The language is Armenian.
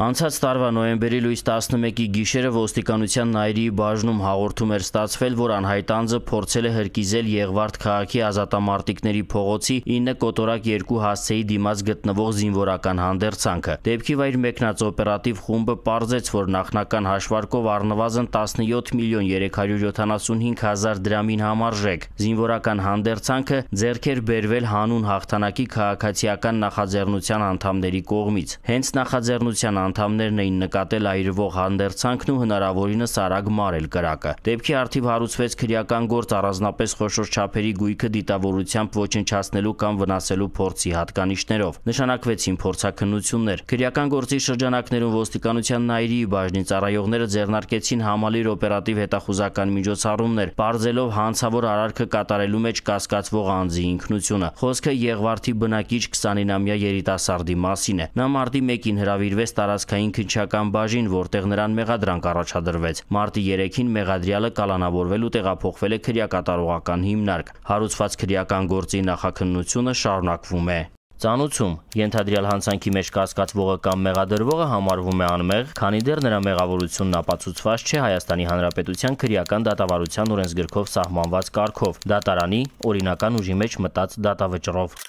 Անցած տարվա նոյեմբերի լույս 11-ի գիշերը ոստիկանության Նայիրիի բաժնում հաղորդում էր ստացվել, որ անհայտ անձը փորձել է հրկիզել Եղվարդ քաղաքի ազատամարտիկների փողոցի 9 կոտորակ 2 հասցեի դիմաց գտնվող զինվորական հանդերձանքը։ Դեպքի վայր մեկնած օպերատիվ խումբը պարզեց, որ նախնական հաշվարկով առնվազն 17 միլիոն 375 հազար դրամին համարժեք։ Զինվորական հանդերձանքը ձեռք էր բերվել հանուն հաղթանակի քաղաքացիական նախաձեռնության անդամների կողմից։ Հենց նախաձեռնության անդամներն էին նկատել այրվող հանդերձանքն ու հնարավորինս արագ մարել կրակը։ Դեպքի արդիվ հարուցվեց քրեական գործ առանձնապես խոշոր չափերի գույքը դիտավորությամբ ոչնչացնելու կամ վնասելու փորձի հատկանիշներով։ Նշանակվեցին փորձակնություններ։ Քրեական գործի շրջանակներում ոստիկանության նայրիի բաժնի ծառայողները ձեռնարկեցին համալիր օպերատիվ հետախուզական միջոցառումներ, բարձելով հանցավոր արարքը կատարելու մեջ կասկածվող անձի ինքնությունը։ Խոսքը Եղվարդի բնակիչ 29-ամյա երիտասարդի մասին է։ Նա մարտի 1-ին հրավիրվեց տարա տարածքային քնչական բաժին, որտեղ նրան մեղադրանք առաջադրվեց։ Մարտի 3-ին մեղադրյալը կալանավորվել ու տեղափոխվել է քրեակատարողական հիմնարկ։ Հարուցված քրեական գործի նախաքննությունը շարունակվում է։ Ծանուցում ենթադրյալ հանցանքի մեջ կասկածվողը կամ մեղադրվողը համարվում է անմեղ, քանի դեռ նրա մեղավորությունն ապացուցված չէ Հայաստանի Հանրապետության քրեական դատավարության օրենսգրքով սահմանված կարգով՝ դատարանի օրինական ուժի մեջ մտած դատավճռով։